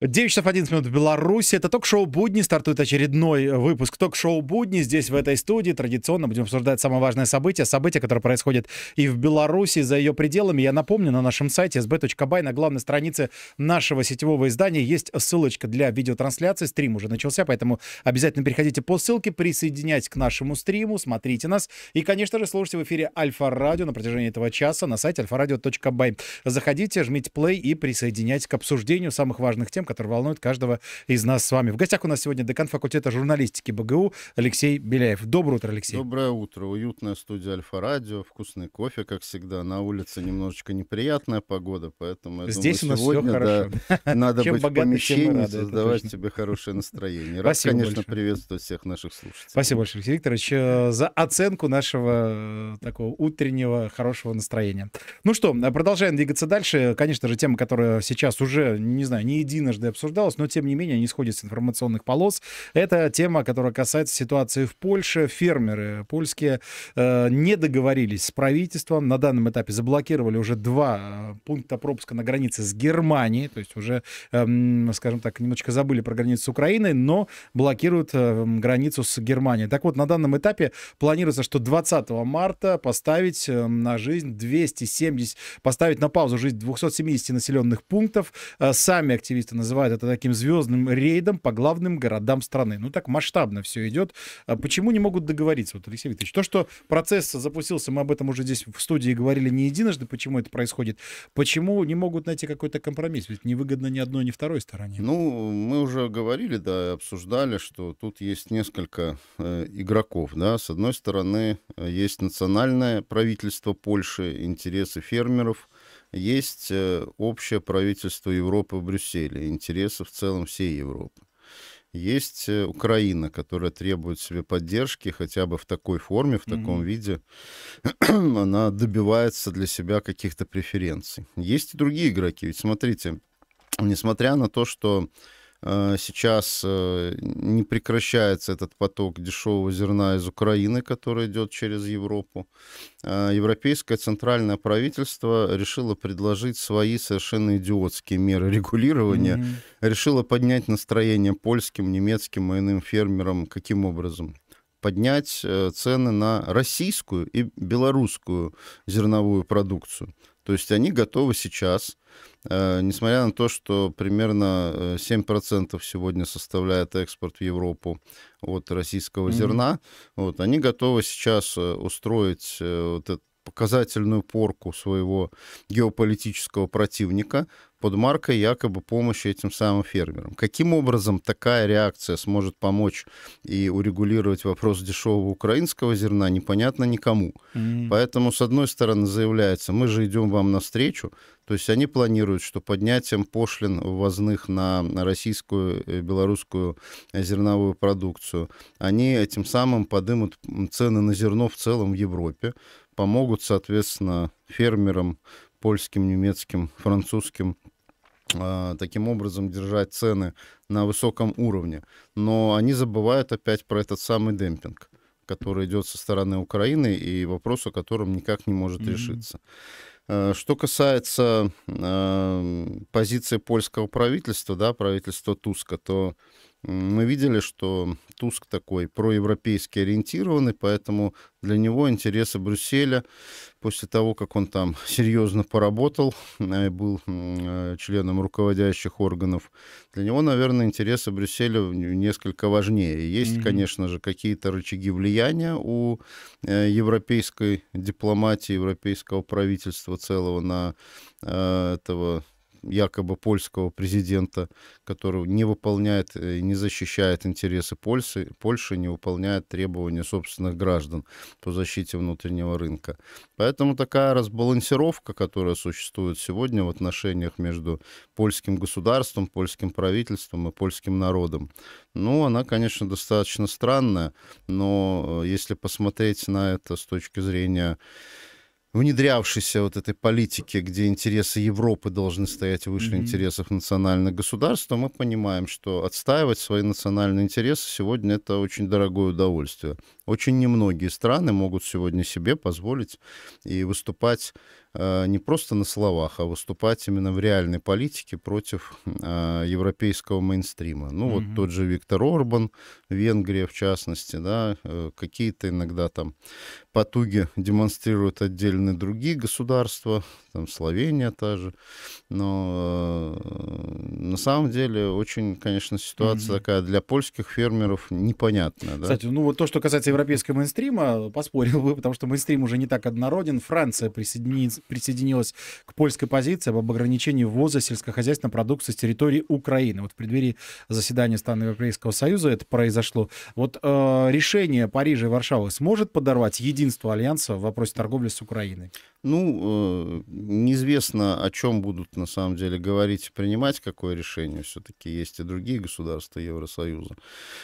9 часов 11 минут в Беларуси. Это ток-шоу «Будни». Стартует очередной э, выпуск ток-шоу «Будни». Здесь, в этой студии, традиционно будем обсуждать самое важное событие. Событие, которое происходит и в Беларуси, за ее пределами. Я напомню, на нашем сайте sb.by, на главной странице нашего сетевого издания, есть ссылочка для видеотрансляции. Стрим уже начался, поэтому обязательно переходите по ссылке, присоединяйтесь к нашему стриму, смотрите нас. И, конечно же, слушайте в эфире Альфа-Радио на протяжении этого часа на сайте alfaradio.by. Заходите, жмите плей и присоединяйтесь к обсуждению самых важных тем, который волнует каждого из нас с вами. В гостях у нас сегодня декан факультета журналистики БГУ Алексей Беляев. Доброе утро, Алексей. Доброе утро. Уютная студия Альфа-Радио, вкусный кофе, как всегда. На улице немножечко неприятная погода, поэтому я Здесь думаю, у нас сегодня все хорошо. Да, надо чем быть богаты, в помещении, рады, создавать тебе хорошее настроение. Рад, Спасибо конечно, большое. приветствовать всех наших слушателей. Спасибо большое, Алексей Викторович, э, за оценку нашего э, такого утреннего хорошего настроения. Ну что, продолжаем двигаться дальше. Конечно же, тема, которая сейчас уже, не знаю, не единожды однажды обсуждалось, но тем не менее они сходит с информационных полос. Это тема, которая касается ситуации в Польше. Фермеры польские э, не договорились с правительством. На данном этапе заблокировали уже два э, пункта пропуска на границе с Германией, то есть уже, э, скажем так, немножечко забыли про границу с Украиной, но блокируют э, границу с Германией. Так вот, на данном этапе планируется, что 20 марта поставить э, на жизнь 270, поставить на паузу жизнь 270 населенных пунктов. Э, сами активисты называют называют это таким звездным рейдом по главным городам страны. Ну так масштабно все идет. А почему не могут договориться, вот, Алексей Викторович? То, что процесс запустился, мы об этом уже здесь в студии говорили не единожды, почему это происходит. Почему не могут найти какой-то компромисс? Ведь невыгодно ни одной, ни второй стороне. Ну, мы уже говорили, да, обсуждали, что тут есть несколько э, игроков. Да. С одной стороны, э, есть национальное правительство Польши, интересы фермеров – есть э, общее правительство Европы в Брюсселе, интересы в целом всей Европы. Есть э, Украина, которая требует себе поддержки хотя бы в такой форме, в таком mm-hmm. виде. Она добивается для себя каких-то преференций. Есть и другие игроки. Ведь смотрите, несмотря на то, что Э, сейчас э, не прекращается этот поток дешевого зерна из Украины, который идет через Европу. Э, Европейское центральное правительство решило предложить свои совершенно идиотские меры регулирования, mm-hmm. решило поднять настроение польским, немецким и иным фермерам каким образом? поднять цены на российскую и белорусскую зерновую продукцию. То есть они готовы сейчас Э, несмотря на то, что примерно 7% э, сегодня составляет экспорт в Европу от российского mm-hmm. зерна, вот, они готовы сейчас э, устроить вот этот показательную порку своего геополитического противника под маркой якобы помощи этим самым фермерам. Каким образом такая реакция сможет помочь и урегулировать вопрос дешевого украинского зерна, непонятно никому. Mm-hmm. Поэтому, с одной стороны, заявляется, мы же идем вам навстречу, то есть они планируют, что поднятием пошлин ввозных на российскую и э, белорусскую зерновую продукцию, они этим самым подымут цены на зерно в целом в Европе, помогут, соответственно, фермерам польским, немецким, французским а, таким образом держать цены на высоком уровне. Но они забывают опять про этот самый демпинг, который идет со стороны Украины и вопрос о котором никак не может mm-hmm. решиться. А, что касается э, позиции польского правительства, да, правительства Туска, то э, мы видели, что Туск такой проевропейски ориентированный, поэтому для него интересы Брюсселя после того, как он там серьезно поработал, э, был э, членом руководящих органов, для него, наверное, интересы Брюсселя несколько важнее. Есть, mm-hmm. конечно же, какие-то рычаги влияния у э, европейской дипломатии, европейского правительства целого на этого якобы польского президента, который не выполняет и э, не защищает интересы Польши, Польша не выполняет требования собственных граждан по защите внутреннего рынка. Поэтому такая разбалансировка, которая существует сегодня в отношениях между польским государством, польским правительством и польским народом, ну, она, конечно, достаточно странная, но э, если посмотреть на это с точки зрения внедрявшейся вот этой политике, где интересы Европы должны стоять выше mm-hmm. интересов национальных государств, то мы понимаем, что отстаивать свои национальные интересы сегодня это очень дорогое удовольствие. Очень немногие страны могут сегодня себе позволить и выступать э, не просто на словах, а выступать именно в реальной политике против э, европейского мейнстрима. Ну, mm-hmm. вот тот же Виктор Орбан, Венгрия в частности, да, э, какие-то иногда там потуги демонстрируют отдельные другие государства, там Словения та же. Но э, на самом деле очень, конечно, ситуация mm-hmm. такая для польских фермеров непонятная. Да? Кстати, ну вот то, что касается европейского мейнстрима, э, поспорил бы, потому что мейнстрим уже не так однороден. Франция присоедини... присоединилась к польской позиции об ограничении ввоза сельскохозяйственной продукции с территории Украины. Вот в преддверии заседания стран Европейского Союза это произошло. Вот э, решение Парижа и Варшавы сможет подорвать единство Альянса в вопросе торговли с Украиной? Ну, э, неизвестно, о чем будут на самом деле говорить и принимать, какое решение. Все-таки есть и другие государства Евросоюза.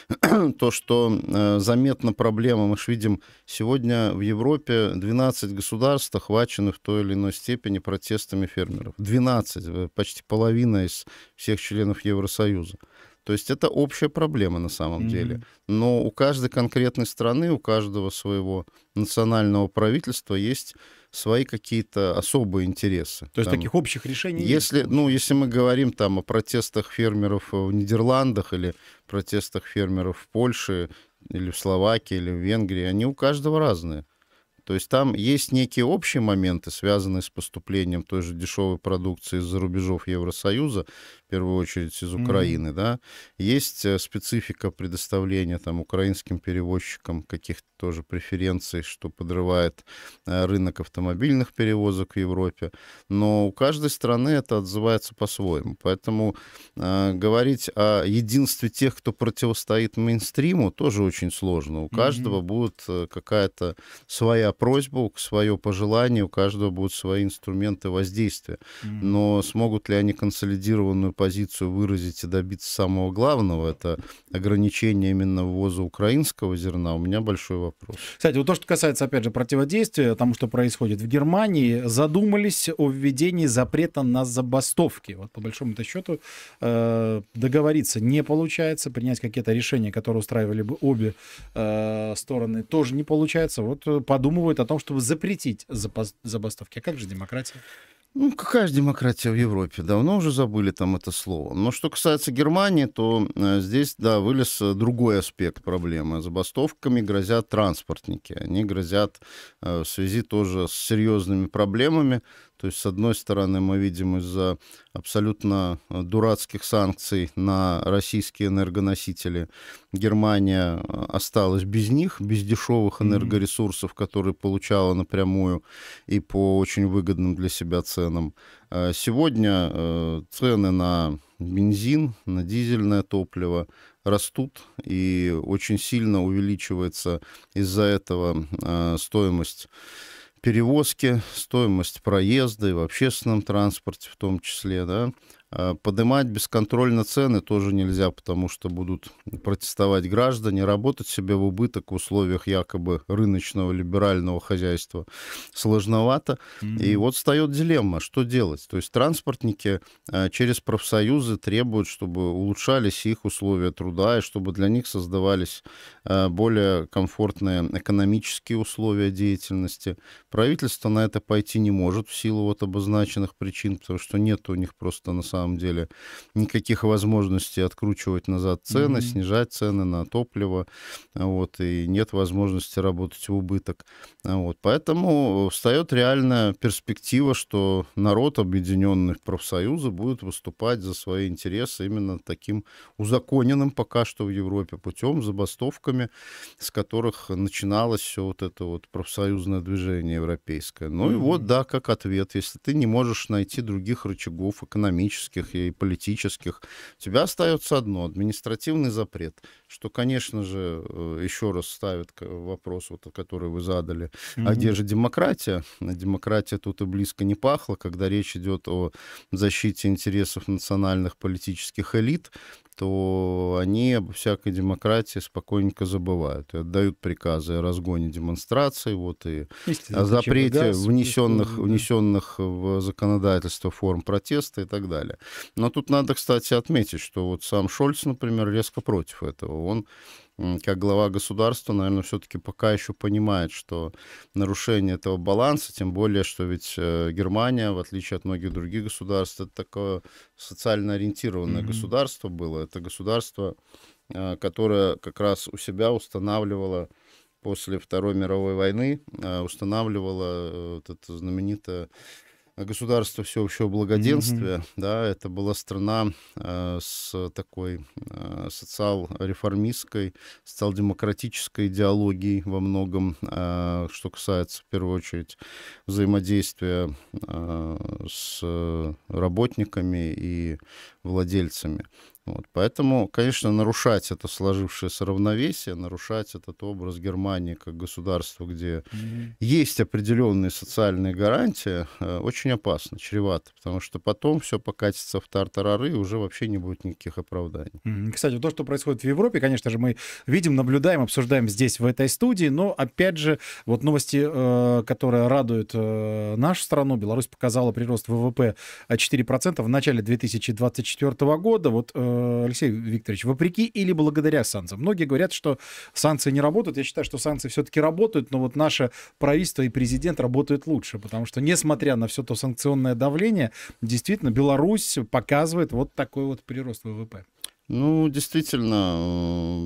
То, что э, заметна проблема, мы же видим, сегодня в Европе 12 государств охвачены в той или иной степени протестами фермеров. 12, э, почти половина из всех членов Евросоюза. То есть это общая проблема на самом mm-hmm. деле. Но у каждой конкретной страны, у каждого своего национального правительства есть свои какие-то особые интересы. То есть там, таких общих решений? Если, нет? ну, если мы говорим там о протестах фермеров э, в Нидерландах или протестах фермеров в Польше или в Словакии или в Венгрии, они у каждого разные. То есть там есть некие общие моменты, связанные с поступлением той же дешевой продукции из-за рубежов Евросоюза, в первую очередь из Украины, mm-hmm. да. Есть э, специфика предоставления там украинским перевозчикам каких-то тоже преференций, что подрывает э, рынок автомобильных перевозок в Европе. Но у каждой страны это отзывается по-своему. Поэтому э, говорить о единстве тех, кто противостоит мейнстриму, тоже очень сложно. У mm-hmm. каждого будет э, какая-то своя просьбу, свое пожелание, у каждого будут свои инструменты воздействия. Но смогут ли они консолидированную позицию выразить и добиться самого главного, это ограничение именно ввоза украинского зерна, у меня большой вопрос. Кстати, вот то, что касается, опять же, противодействия тому, что происходит в Германии, задумались о введении запрета на забастовки. Вот по большому-то счету э, договориться не получается, принять какие-то решения, которые устраивали бы обе э, стороны, тоже не получается. Вот э, подумал думают о том, чтобы запретить забастовки. А как же демократия? Ну, какая же демократия в Европе? Давно уже забыли там это слово. Но что касается Германии, то э, здесь, да, вылез э, другой аспект проблемы. Забастовками грозят транспортники. Они грозят э, в связи тоже с серьезными проблемами то есть, с одной стороны, мы видим из-за абсолютно э, дурацких санкций на российские энергоносители Германия э, осталась без них, без дешевых энергоресурсов, которые получала напрямую и по очень выгодным для себя ценам. Э, сегодня цены на бензин, на дизельное топливо растут и очень сильно увеличивается из-за этого стоимость перевозки, стоимость проезда и в общественном транспорте в том числе, да, Э, поднимать бесконтрольно цены тоже нельзя, потому что будут протестовать граждане, работать себе в убыток в условиях якобы рыночного либерального хозяйства сложновато. Mm-hmm. И вот встает дилемма, что делать. То есть транспортники э, через профсоюзы требуют, чтобы улучшались их условия труда и чтобы для них создавались э, более комфортные экономические условия деятельности. Правительство на это пойти не может в силу вот обозначенных причин, потому что нет у них просто на самом самом деле никаких возможностей откручивать назад цены, mm-hmm. снижать цены на топливо, вот, и нет возможности работать в убыток. Вот, поэтому встает реальная перспектива, что народ, объединенных профсоюзов будет выступать за свои интересы именно таким узаконенным пока что в Европе путем, забастовками, с которых начиналось все вот это вот профсоюзное движение европейское. Ну mm-hmm. и вот, да, как ответ, если ты не можешь найти других рычагов экономических, экономических и политических, у тебя остается одно — административный запрет, что, конечно же, э, еще раз ставит вопрос, вот, который вы задали, mm-hmm. а где же демократия? Демократия тут и близко не пахла, когда речь идет о защите интересов национальных политических элит, то они обо всякой демократии спокойненько забывают и отдают приказы о разгоне демонстраций, вот и о запрете газ, внесенных, да. внесенных в законодательство форм протеста и так далее. Но тут надо, кстати, отметить, что вот сам Шольц, например, резко против этого. Он как глава государства, наверное, все-таки пока еще понимает, что нарушение этого баланса, тем более, что ведь э, Германия, в отличие от многих других государств, это такое социально ориентированное mm-hmm. государство было. Это государство, э, которое как раз у себя устанавливало после Второй мировой войны, э, устанавливало вот это знаменитое государство всеобщего благоденствия, mm-hmm. да, это была страна э, с такой э, социал-реформистской, социал-демократической идеологией во многом, э, что касается, в первую очередь, взаимодействия э, с работниками и владельцами. Вот, поэтому, конечно, нарушать это сложившееся равновесие, нарушать этот образ Германии как государства, где mm-hmm. есть определенные социальные гарантии, э, очень опасно, чревато, потому что потом все покатится в тартарары, и уже вообще не будет никаких оправданий. Mm-hmm. Кстати, то, что происходит в Европе, конечно же, мы видим, наблюдаем, обсуждаем здесь, в этой студии, но, опять же, вот новости, э, которые радуют э, нашу страну, Беларусь показала прирост ВВП 4% в начале 2024 года, вот Э, Алексей Викторович, вопреки или благодаря санкциям? Многие говорят, что санкции не работают. Я считаю, что санкции все-таки работают, но вот наше правительство и президент работают лучше, потому что, несмотря на все то санкционное давление, действительно, Беларусь показывает вот такой вот прирост ВВП. Ну, действительно,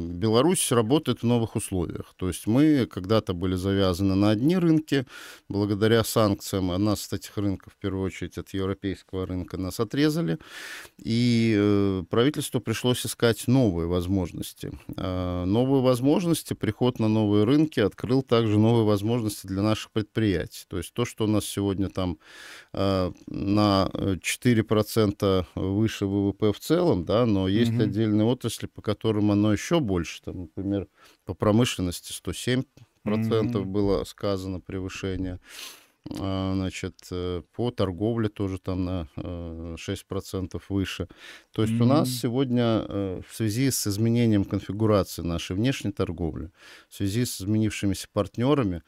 э, Беларусь работает в новых условиях. То есть мы когда-то были завязаны на одни рынки, благодаря санкциям, а нас с этих рынков, в первую очередь, от европейского рынка нас отрезали, и э, правительству пришлось искать новые возможности. Э, новые возможности, приход на новые рынки открыл также новые возможности для наших предприятий. То есть то, что у нас сегодня там э, на 4% э, выше ВВП в целом, да, но есть mm-hmm отдельные отрасли, по которым оно еще больше. Там, например, по промышленности 107% mm-hmm. было сказано превышение. А, значит, э, по торговле тоже там на 6% э, выше. То есть mm-hmm. у нас сегодня э, в связи с изменением конфигурации нашей внешней торговли, в связи с изменившимися партнерами,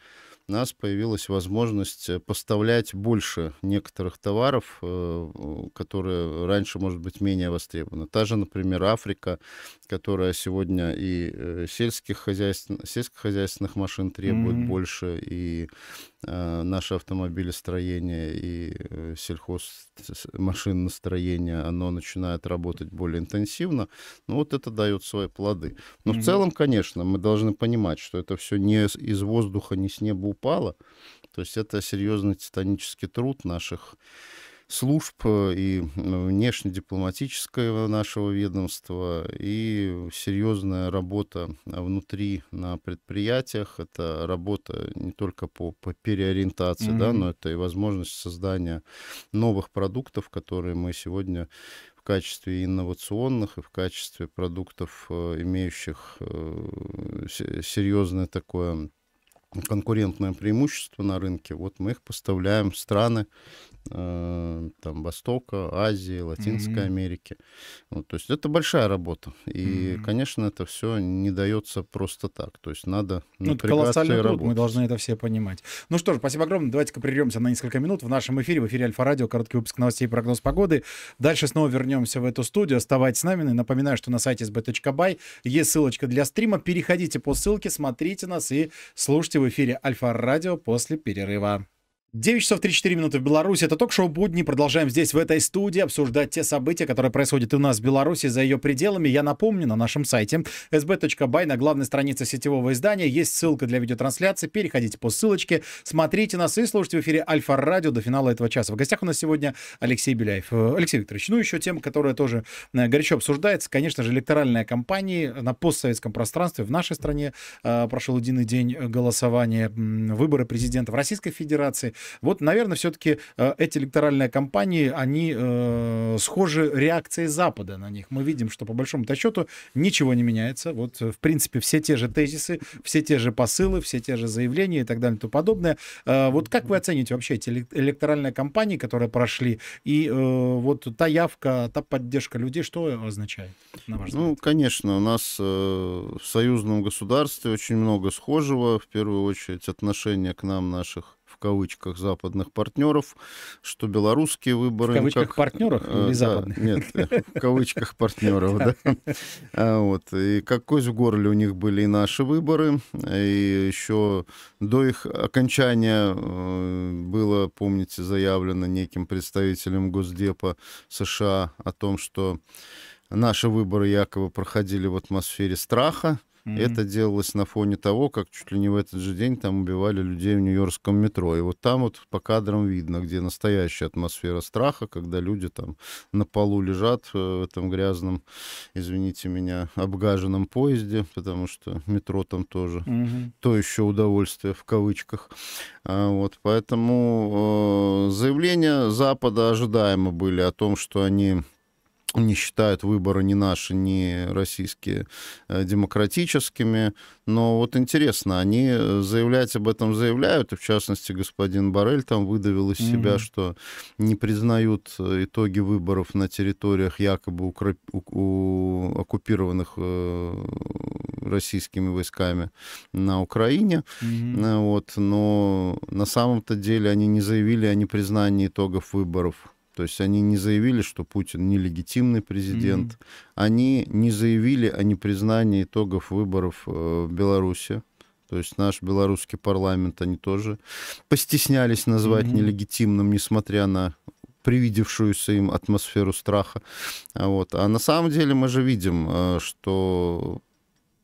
нас появилась возможность э, поставлять больше некоторых товаров, э, которые раньше, может быть, менее востребованы. Та же, например, Африка, которая сегодня и э, сельских хозяйств, сельскохозяйственных машин требует mm-hmm. больше, и Э, наше автомобилестроение и э, сельхоз машиностроение, оно начинает работать более интенсивно, Ну вот это дает свои плоды. Но mm-hmm. в целом, конечно, мы должны понимать, что это все не из воздуха, не с неба упало, то есть это серьезный титанический труд наших служб э, и ну, внешнедипломатического нашего ведомства, и серьезная работа э, внутри на предприятиях. Это работа не только по, по переориентации, mm-hmm. да, но это и возможность создания новых продуктов, которые мы сегодня в качестве инновационных и в качестве продуктов, э, имеющих серьезное такое конкурентное преимущество на рынке, вот мы их поставляем в страны э, там Востока, Азии, Латинской mm-hmm. Америки. Вот, то есть это большая работа. И, mm-hmm. конечно, это все не дается просто так. То есть надо ну, это колоссальный труд, работать. мы должны это все понимать. Ну что ж, спасибо огромное. Давайте-ка прервемся на несколько минут. В нашем эфире, в эфире Альфа-Радио, короткий выпуск новостей и прогноз погоды. Дальше снова вернемся в эту студию. Оставайтесь с нами. И напоминаю, что на сайте sb.by есть ссылочка для стрима. Переходите по ссылке, смотрите нас и слушайте в эфире Альфа-радио после перерыва. 9 часов 34 минуты в Беларуси. Это ток-шоу «Будни». Продолжаем здесь, в этой студии, обсуждать те события, которые происходят у нас в Беларуси, за ее пределами. Я напомню, на нашем сайте sb.by, на главной странице сетевого издания, есть ссылка для видеотрансляции. Переходите по ссылочке, смотрите нас и слушайте в эфире Альфа-радио до финала этого часа. В гостях у нас сегодня Алексей Беляев. Э, Алексей Викторович, ну еще тема, которая тоже э, горячо обсуждается. Конечно же, электоральная кампания на постсоветском пространстве в нашей стране. Э, прошел единый день голосования, выборы президента в Российской Федерации. Вот, наверное, все-таки э, эти электоральные кампании, они э, схожи реакцией Запада на них. Мы видим, что по большому-то счету ничего не меняется. Вот, э, в принципе, все те же тезисы, все те же посылы, все те же заявления и так далее и тому подобное. Э, вот как вы оцените вообще эти электоральные кампании, которые прошли, и э, вот та явка, та поддержка людей, что означает, на ваш Ну, конечно, у нас э, в союзном государстве очень много схожего, в первую очередь, отношение к нам наших кавычках западных партнеров, что белорусские выборы... В кавычках как... партнеров э, или да, западных? Нет, э, в кавычках партнеров, да. А, вот. И как кость в горле у них были и наши выборы, и еще до их окончания э, было, помните, заявлено неким представителем Госдепа США о том, что наши выборы якобы проходили в атмосфере страха, Mm-hmm. Это делалось на фоне того, как чуть ли не в этот же день там убивали людей в Нью-Йоркском метро. И вот там вот по кадрам видно, где настоящая атмосфера страха, когда люди там на полу лежат э, в этом грязном, извините меня, обгаженном поезде, потому что метро там тоже mm-hmm. то еще удовольствие в кавычках. А, вот, поэтому э, заявления Запада ожидаемо были о том, что они не считают выборы ни наши, ни российские э, демократическими. Но вот интересно, они э, заявлять об этом заявляют, и в частности господин Барель там выдавил из себя, mm-hmm. что не признают э, итоги выборов на территориях якобы укра... у... оккупированных российскими войсками на Украине. Mm-hmm. Вот, но на самом-то деле они не заявили о непризнании итогов выборов то есть они не заявили, что Путин нелегитимный президент. Mm-hmm. Они не заявили о непризнании итогов выборов э, в Беларуси. То есть наш белорусский парламент они тоже постеснялись назвать mm-hmm. нелегитимным, несмотря на привидевшуюся им атмосферу страха. Вот. А на самом деле мы же видим, э, что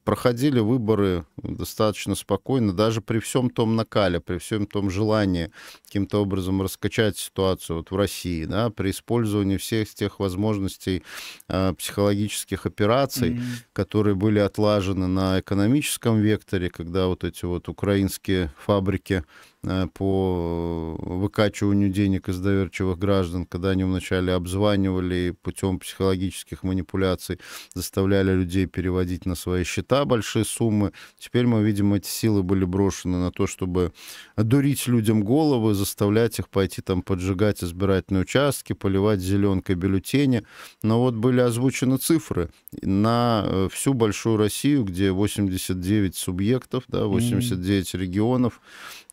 проходили выборы достаточно спокойно, даже при всем том накале, при всем том желании каким-то образом раскачать ситуацию вот в России, да, при использовании всех тех возможностей э, психологических операций, mm-hmm. которые были отлажены на экономическом векторе, когда вот эти вот украинские фабрики Э, по выкачиванию денег из доверчивых граждан, когда они вначале обзванивали путем психологических манипуляций, заставляли людей переводить на свои счета большие суммы. Теперь мы видим, эти силы были брошены на то, чтобы дурить людям головы, заставлять их пойти там поджигать избирательные участки, поливать зеленкой бюллетени. Но вот были озвучены цифры на э, всю большую Россию, где 89 субъектов, да, 89 mm-hmm. регионов,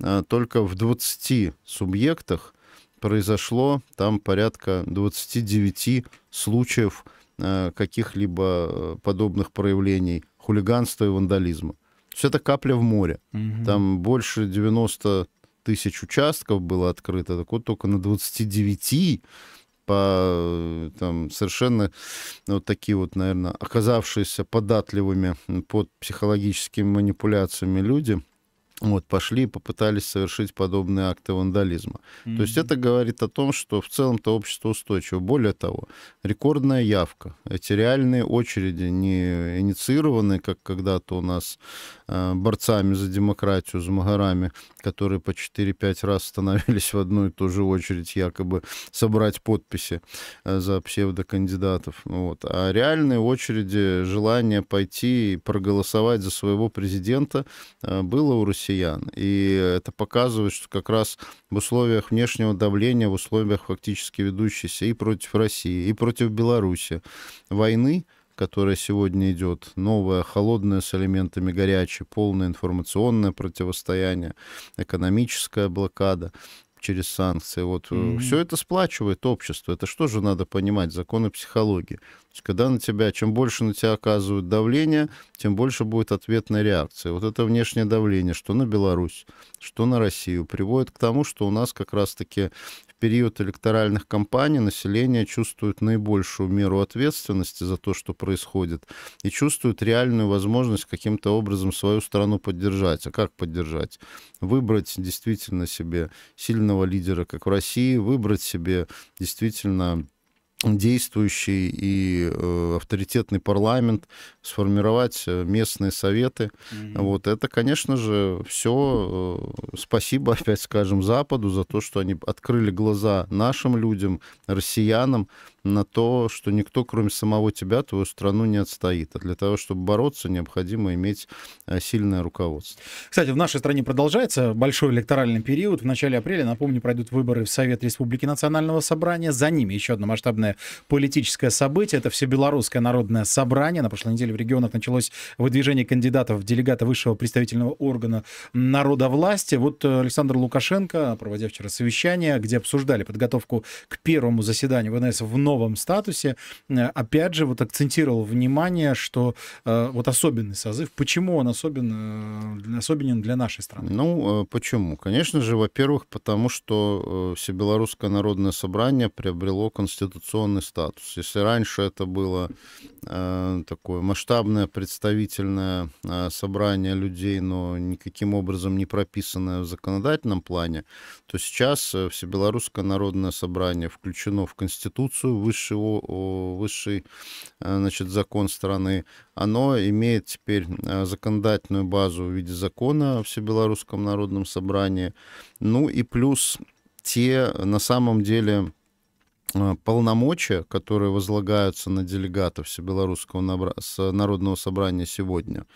э, только в 20 субъектах произошло там порядка 29 случаев э, каких-либо э, подобных проявлений хулиганства и вандализма. То есть это капля в море. Угу. Там больше 90 тысяч участков было открыто, так вот только на 29 по э, там, совершенно вот такие вот, наверное, оказавшиеся податливыми под психологическими манипуляциями люди — вот, пошли и попытались совершить подобные акты вандализма. Mm-hmm. То есть это говорит о том, что в целом-то общество устойчиво. Более того, рекордная явка. Эти реальные очереди не инициированные, как когда-то у нас э, борцами за демократию, за магарами, которые по 4-5 раз становились в одну и ту же очередь якобы собрать подписи э, за псевдокандидатов. Вот. А реальные очереди, желание пойти и проголосовать за своего президента э, было у России россиян. И это показывает, что как раз в условиях внешнего давления, в условиях фактически ведущейся и против России, и против Беларуси войны, которая сегодня идет, новая, холодная с элементами горячей, полное информационное противостояние, экономическая блокада через санкции. Вот mm-hmm. Э, все это сплачивает общество. Это что же надо понимать? Законы психологии когда на тебя, чем больше на тебя оказывают давление, тем больше будет ответная реакция. Вот это внешнее давление, что на Беларусь, что на Россию, приводит к тому, что у нас как раз-таки в период электоральных кампаний население чувствует наибольшую меру ответственности за то, что происходит, и чувствует реальную возможность каким-то образом свою страну поддержать. А как поддержать? Выбрать действительно себе сильного лидера, как в России, выбрать себе действительно действующий и э, авторитетный парламент сформировать э, местные советы. Mm-hmm. Вот это, конечно же, все э, спасибо, опять скажем, Западу за то, что они открыли глаза нашим людям, россиянам, на то, что никто, кроме самого тебя, твою страну не отстоит. А для того, чтобы бороться, необходимо иметь э, сильное руководство. Кстати, в нашей стране продолжается большой электоральный период. В начале апреля, напомню, пройдут выборы в Совет Республики Национального Собрания. За ними еще одно масштабное политическое событие. Это Всебелорусское народное собрание. На прошлой неделе в регионах началось выдвижение кандидатов в делегата высшего представительного органа народа власти. Вот э, Александр Лукашенко, проводя вчера совещание, где обсуждали подготовку к первому заседанию ВНС в новом статусе, э, опять же вот акцентировал внимание, что э, вот особенный созыв, почему он особен, особенен для нашей страны? Ну, почему? Конечно же, во-первых, потому что Всебелорусское народное собрание приобрело конституционный статус. Если раньше это было э, такое масштабное масштабное представительное а, собрание людей, но никаким образом не прописанное в законодательном плане, то сейчас э, Всебелорусское народное собрание включено в Конституцию, высшего высший э, значит, закон страны. Оно имеет теперь э, законодательную базу в виде закона о Всебелорусском народном собрании. Ну и плюс те на самом деле Э, полномочия, которые возлагаются на делегатов Всебелорусского народного собрания сегодня,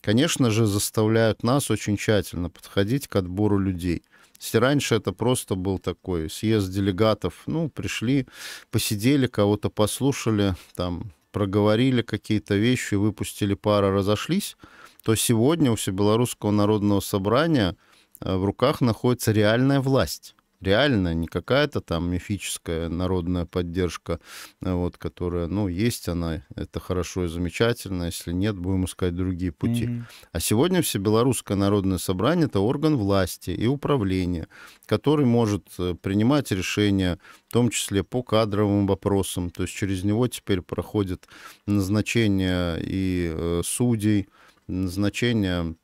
конечно же, заставляют нас очень тщательно подходить к отбору людей. Если раньше это просто был такой съезд делегатов, ну, пришли, посидели, кого-то послушали, там, проговорили какие-то вещи, выпустили пара, разошлись, то сегодня у Всебелорусского народного собрания э, в руках находится реальная власть реальная, не какая-то там мифическая народная поддержка, э, вот, которая, ну, есть она, это хорошо и замечательно, если нет, будем искать другие пути. Mm-hmm. А сегодня Всебелорусское народное собрание — это орган власти и управления, который может э, принимать решения, в том числе по кадровым вопросам, то есть через него теперь проходят назначения и э, судей, назначения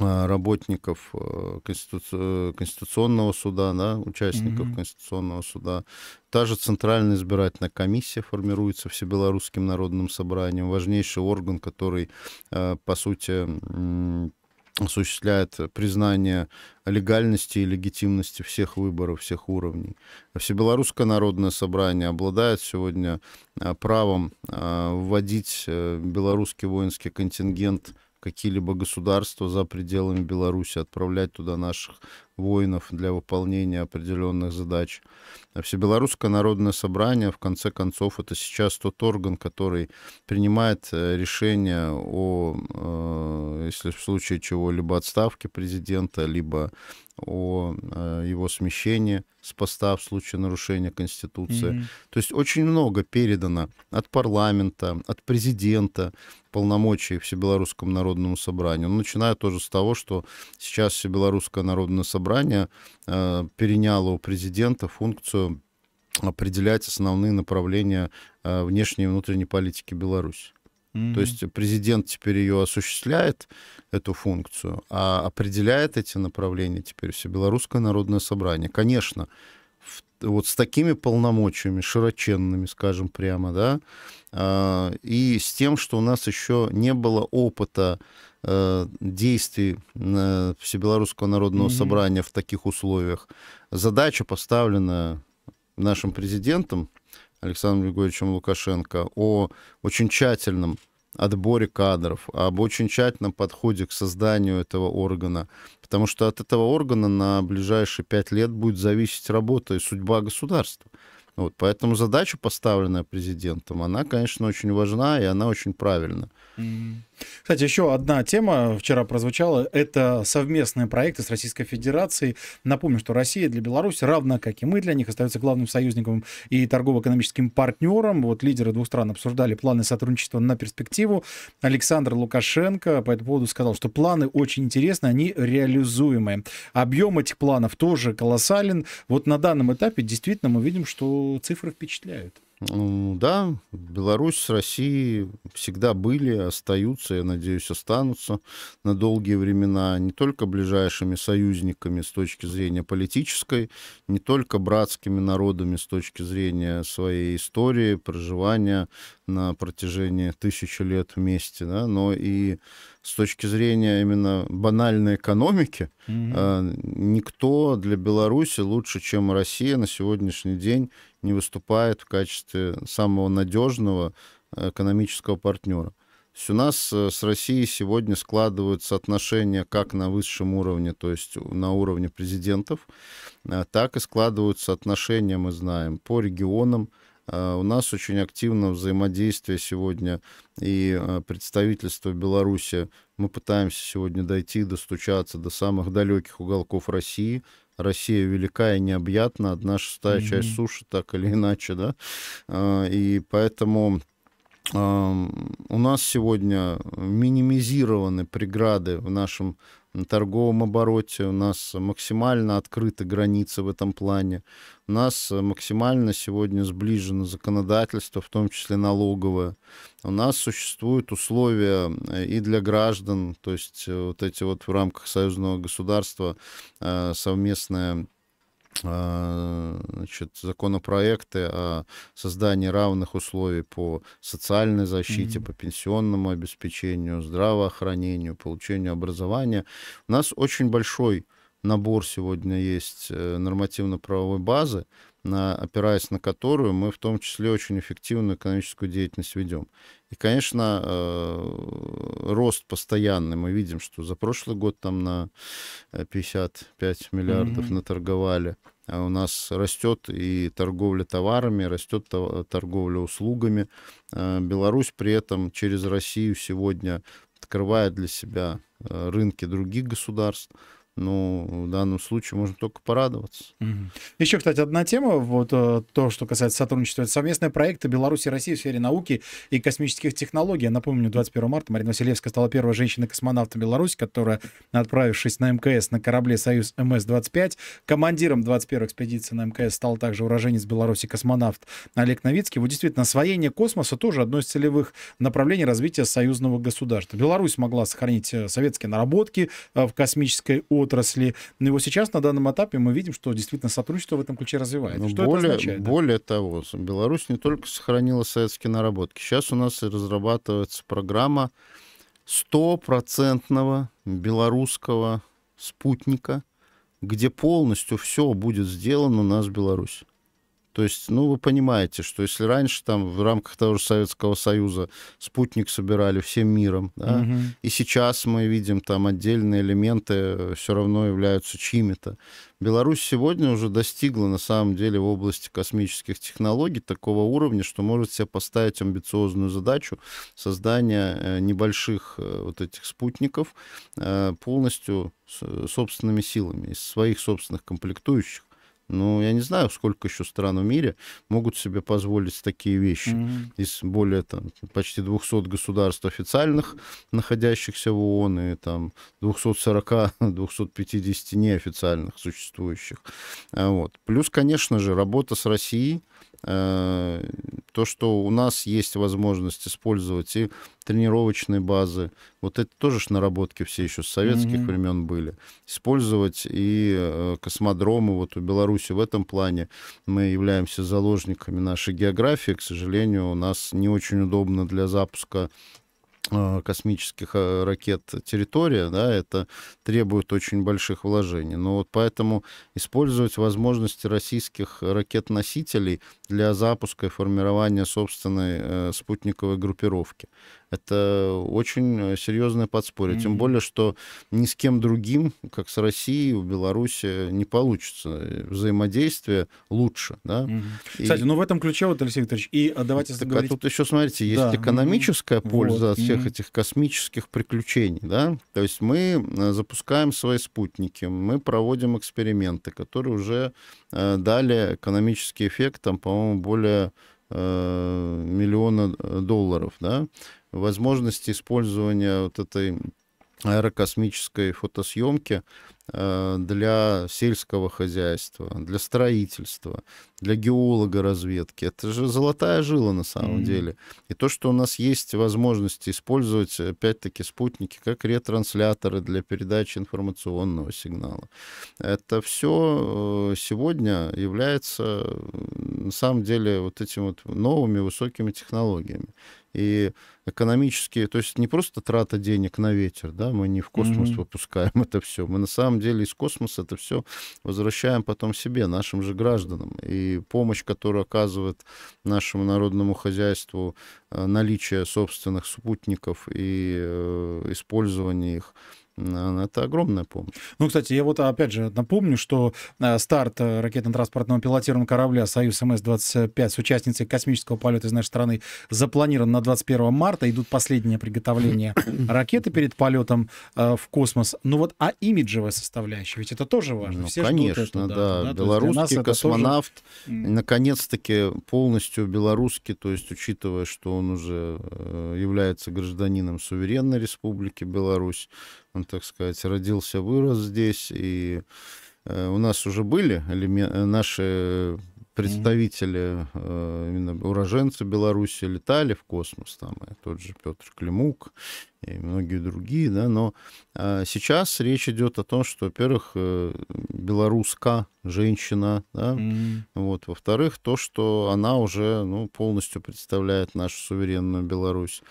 Э, работников э, Конститу... Конституционного суда, да, участников mm-hmm. Конституционного суда. Та же Центральная избирательная комиссия формируется Всебелорусским народным собранием, важнейший орган, который, э, по сути, осуществляет признание легальности и легитимности всех выборов, всех уровней. Всебелорусское народное собрание обладает сегодня правом вводить белорусский воинский контингент какие-либо государства за пределами Беларуси, отправлять туда наших воинов для выполнения определенных задач. А Всебелорусское народное собрание, в конце концов, это сейчас тот орган, который принимает э, решения о э, если в случае чего-либо отставки президента, либо о э, его смещении с поста в случае нарушения Конституции. Mm-hmm. То есть очень много передано от парламента, от президента полномочий Всебелорусскому народному собранию. Ну, начиная тоже с того, что сейчас Всебелорусское народное собрание э, переняло у президента функцию определять основные направления э, внешней и внутренней политики Беларуси. То есть президент теперь ее осуществляет, эту функцию, а определяет эти направления теперь все белорусское народное собрание. Конечно, вот с такими полномочиями, широченными, скажем прямо, да, а, и с тем, что у нас еще не было опыта э, действий э, Всебелорусского народного mm-hmm. собрания в таких условиях. Задача поставлена нашим президентом Александром Григорьевичем Лукашенко, о очень тщательном отборе кадров, об очень тщательном подходе к созданию этого органа, потому что от этого органа на ближайшие пять лет будет зависеть работа и судьба государства. Вот, поэтому задача, поставленная президентом, она, конечно, очень важна и она очень правильна. Mm-hmm. Кстати, еще одна тема вчера прозвучала. Это совместные проекты с Российской Федерацией. Напомню, что Россия для Беларуси, равна как и мы для них, остается главным союзником и торгово-экономическим партнером. Вот лидеры двух стран обсуждали планы сотрудничества на перспективу. Александр Лукашенко по этому поводу сказал, что планы очень интересны, они реализуемые. Объем этих планов тоже колоссален. Вот на данном этапе действительно мы видим, что цифры впечатляют. Ну да, Беларусь с Россией всегда были, остаются, я надеюсь, останутся на долгие времена не только ближайшими союзниками с точки зрения политической, не только братскими народами с точки зрения своей истории, проживания на протяжении тысячи лет вместе, да, но и с точки зрения именно банальной экономики, угу. никто для Беларуси лучше, чем Россия на сегодняшний день не выступает в качестве самого надежного а, экономического партнера. То есть у нас э, с Россией сегодня складываются отношения как на высшем уровне, то есть на уровне президентов, а, так и складываются отношения, мы знаем, по регионам, Э, у нас очень активно взаимодействие сегодня и э, представительство Беларуси. Мы пытаемся сегодня дойти, достучаться до самых далеких уголков России, Россия велика и необъятна, одна шестая mm-hmm. часть суши, так или иначе, да. Э, и поэтому эм, у нас сегодня минимизированы преграды в нашем на торговом обороте, у нас максимально открыты границы в этом плане, у нас максимально сегодня сближено законодательство, в том числе налоговое, у нас существуют условия э, и для граждан, то есть э, вот эти вот в рамках союзного государства э, совместная а, значит, законопроекты о создании равных условий по социальной защите, mm-hmm. по пенсионному обеспечению, здравоохранению, получению образования. У нас очень большой набор сегодня есть э, нормативно-правовой базы, на, опираясь на которую мы в том числе очень эффективную экономическую деятельность ведем. И, конечно, э, рост постоянный. Мы видим, что за прошлый год там на 55 э, миллиардов mm-hmm. наторговали. А у нас растет и торговля товарами, растет торговля услугами. Э, Беларусь при этом через Россию сегодня открывает для себя рынки других государств. Ну, в данном случае можно только порадоваться. Угу. Еще, кстати, одна тема, вот э, то, что касается сотрудничества, это совместные проекты Беларуси и России в сфере науки и космических технологий. Я напомню, 21 марта Марина Васильевская стала первой женщиной-космонавтом Беларуси, которая, отправившись на МКС на корабле «Союз МС-25», командиром 21-й экспедиции на МКС стал также уроженец Беларуси космонавт Олег Новицкий. Вот действительно, освоение космоса тоже одно из целевых направлений развития союзного государства. Беларусь могла сохранить э, советские наработки э, в космической отрасли. Но его сейчас на данном этапе мы видим, что действительно сотрудничество в этом ключе развивается. Ну, что более, это означает? Более того, Беларусь не только сохранила советские наработки. Сейчас у нас и разрабатывается программа стопроцентного белорусского спутника, где полностью все будет сделано у нас в Беларуси. То есть, ну, вы понимаете, что если раньше там в рамках того же Советского Союза спутник собирали всем миром, да, угу. и сейчас мы видим там отдельные элементы э, все равно являются чьими-то. Беларусь сегодня уже достигла на самом деле в области космических технологий такого уровня, что может себе поставить амбициозную задачу создания э, небольших э, вот этих спутников полностью собственными силами, из своих собственных комплектующих. Ну, я не знаю, сколько еще стран в мире могут себе позволить такие вещи. Mm-hmm. Из более там, почти 200 государств официальных, находящихся в ООН, и там 240-250 неофициальных существующих. Вот. Плюс, конечно же, работа с Россией Э, то, что у нас есть возможность использовать и тренировочные базы, вот это тоже ж наработки все еще с советских mm-hmm. времен были, использовать и э, космодромы, вот у Беларуси в этом плане мы являемся заложниками нашей географии, к сожалению, у нас не очень удобно для запуска Э, космических э, ракет территория, да, это требует очень больших вложений. Но вот поэтому использовать возможности российских ракет-носителей для запуска и формирования собственной э, спутниковой группировки. Это очень серьезное подспорье. Mm-hmm. Тем более, что ни с кем другим, как с Россией, у Беларуси не получится. Взаимодействие лучше. Да? Mm-hmm. И... Кстати, ну в этом ключе, вот, Алексей Викторович, и а, давайте... Так, говорить... А тут еще, смотрите, есть да. экономическая mm-hmm. польза вот. от всех mm-hmm. этих космических приключений. Да? То есть мы э, запускаем свои спутники, мы проводим эксперименты, которые уже э, дали экономический эффект, там, по-моему, более э, миллиона э, долларов, да, возможность использования вот этой аэрокосмической фотосъемки Э, для сельского хозяйства, для строительства, для геолога разведки. Это же золотая жила на самом mm-hmm. деле. И то, что у нас есть возможность использовать, опять-таки, спутники как ретрансляторы для передачи информационного сигнала. Это все э, сегодня является на самом деле вот этими вот новыми высокими технологиями и экономические, то есть не просто трата денег на ветер, да, мы не в космос mm-hmm. выпускаем это все, мы на самом самом деле из космоса это все возвращаем потом себе, нашим же гражданам. И помощь, которую оказывает нашему народному хозяйству э, наличие собственных спутников и э, использование их, это огромная помощь. Ну, кстати, я вот опять же напомню, что э, старт э, ракетно-транспортного пилотированного корабля «Союз МС-25» с участницей космического полета из нашей страны запланирован на 21 марта. Идут последние приготовления ракеты перед полетом э, в космос. Ну вот, а имиджевая составляющая, ведь это тоже важно. Ну, Все конечно, это, да. да. да. Белорусский космонавт, тоже... наконец-таки полностью белорусский, то есть учитывая, что он уже является гражданином суверенной республики Беларусь, он, так сказать, родился, вырос здесь, и э, у нас уже были элемент... Э, наши представители э, именно уроженцы Беларуси летали в космос, там и тот же Петр Климук и многие другие, да, но э, сейчас речь идет о том, что, во-первых, э, белоруска женщина, да, mm. вот, во-вторых, то, что она уже, ну, полностью представляет нашу суверенную Беларусь,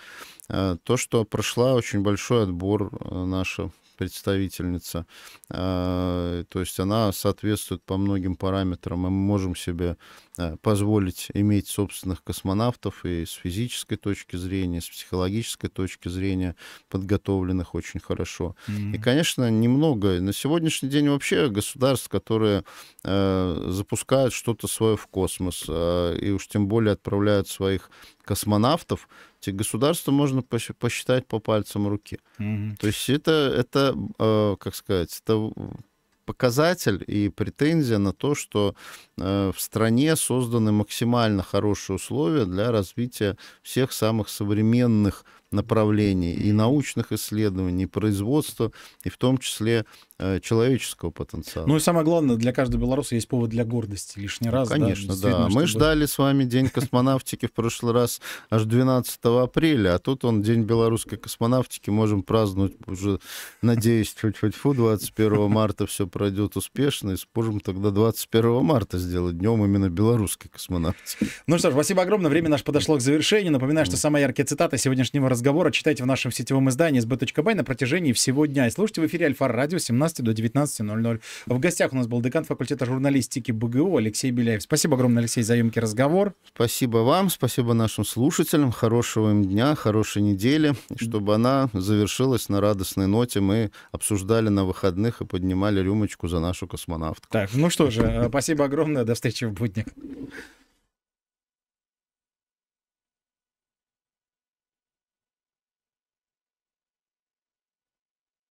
э, то, что прошла очень большой отбор э, наша представительница. А, то есть она соответствует по многим параметрам. Мы можем себе а, позволить иметь собственных космонавтов и с физической точки зрения, и с психологической точки зрения подготовленных очень хорошо. Mm-hmm. И, конечно, немного. На сегодняшний день вообще государств, которые а, запускают что-то свое в космос и уж тем более отправляют своих космонавтов, эти государства можно посчитать по пальцам руки. Угу. То есть это, это э, как сказать, это показатель и претензия на то, что э, в стране созданы максимально хорошие условия для развития всех самых современных направлений и научных исследований, и производства, и в том числе э, человеческого потенциала. Ну и самое главное, для каждого белоруса есть повод для гордости лишний ну, раз. конечно, да. да. Мы ждали с вами День космонавтики в прошлый раз аж 12 апреля, а тут он День белорусской космонавтики можем праздновать уже, надеюсь, хоть хоть фу 21 марта все пройдет успешно, и сможем тогда 21 марта сделать днем именно белорусской космонавтики. Ну что ж, спасибо огромное. Время наше подошло к завершению. Напоминаю, что самая яркая цитата сегодняшнего раз разговора читайте в нашем сетевом издании sb.by на протяжении всего дня. И слушайте в эфире Альфа-радио с 17 до 19.00. В гостях у нас был декан факультета журналистики БГУ Алексей Беляев. Спасибо огромное, Алексей, за емкий разговор. Спасибо вам, спасибо нашим слушателям. Хорошего им дня, хорошей недели. И чтобы она завершилась на радостной ноте, мы обсуждали на выходных и поднимали рюмочку за нашу космонавтку. Так, ну что же, э, спасибо огромное, до встречи в будни.